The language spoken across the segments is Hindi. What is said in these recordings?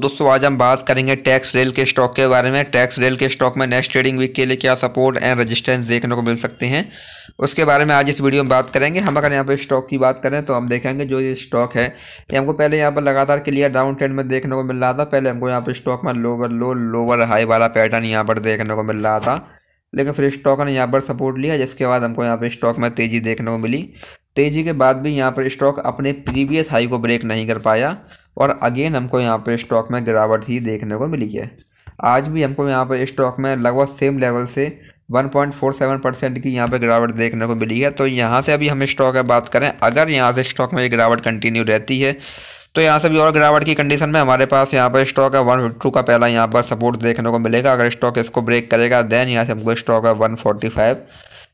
दोस्तों आज हम बात करेंगे टैक्स रेल के स्टॉक के बारे में टैक्स रेल के स्टॉक में नेक्स्ट ट्रेडिंग वीक के लिए क्या सपोर्ट एंड रेजिस्टेंस देखने को मिल सकते हैं उसके बारे में आज इस वीडियो में बात करेंगे हम अगर यहाँ पर स्टॉक की बात करें तो हम देखेंगे जो ये स्टॉक है ये हमको पहले यहाँ पर लगातार क्लियर डाउन ट्रेंड में देखने को मिल रहा था पहले हमको यहाँ पर स्टॉक में लोअर लो लोअर हाई वाला पैटर्न यहाँ पर देखने को मिल रहा था लेकिन फिर स्टॉक ने यहाँ पर सपोर्ट लिया जिसके बाद हमको यहाँ पर स्टॉक में तेज़ी देखने को मिली तेज़ी के बाद भी यहाँ पर स्टॉक अपने प्रीवियस हाई को ब्रेक नहीं कर पाया और अगेन हमको यहाँ पर स्टॉक में गिरावट ही देखने को मिली है आज भी हमको यहाँ पर स्टॉक में लगभग सेम लेवल से 1.47 परसेंट की यहाँ पर गिरावट देखने को मिली है तो यहाँ से अभी हम स्टॉक में बात करें अगर यहाँ से स्टॉक में ये गिरावट कंटिन्यू रहती है तो यहाँ से भी और गिरावट की कंडीशन में हमारे पास यहाँ पर स्टॉक है वन फिफ्टी टू का पहला यहाँ पर सपोर्ट देखने को मिलेगा अगर स्टॉक इसको ब्रेक करेगा देन यहाँ से हमको स्टॉक है one forty five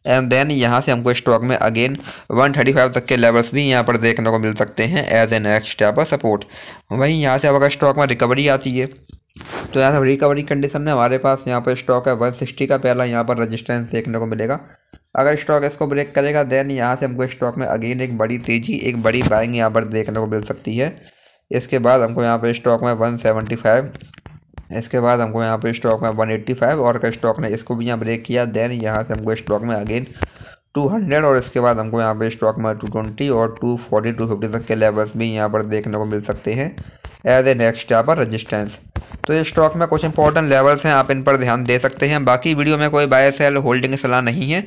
and then यहाँ से हमको स्टॉक में अगेन वन थर्टी फाइव तक के लेवल्स भी यहाँ पर देखने को मिल सकते हैं एज ए नेक्स्ट यहाँ पर सपोर्ट वहीं यहाँ से अब अगर स्टॉक में रिकवरी आती है तो यहाँ से रिकवरी कंडीशन में हमारे पास यहाँ पर स्टॉक है सिक्सटी का पहला यहाँ पर रजिस्टेंस देखने को मिलेगा अगर स्टॉक इसको ब्रेक करेगा देन यहाँ से हमको स्टॉक में अगेन एक बड़ी तेज़ी एक बड़ी बाइंग यहाँ पर देखने को मिल सकती है इसके बाद हमको यहाँ पर स्टॉक में वन इसके बाद हमको यहाँ पर स्टॉक में 185 और अगर स्टॉक ने इसको भी यहाँ ब्रेक किया देन यहाँ से हमको स्टॉक में अगेन 200 और इसके बाद हमको यहाँ पे स्टॉक में 220 और 240 250 तक के लेवल्स भी यहाँ पर देखने को मिल सकते हैं एज ए नेक्स्ट यहाँ पर रजिस्टेंस तो ये स्टॉक में कुछ इंपॉर्टेंट लेवल्स हैं आप इन पर ध्यान दे सकते हैं बाकी वीडियो में कोई बाय सेल होल्डिंग सलाह नहीं है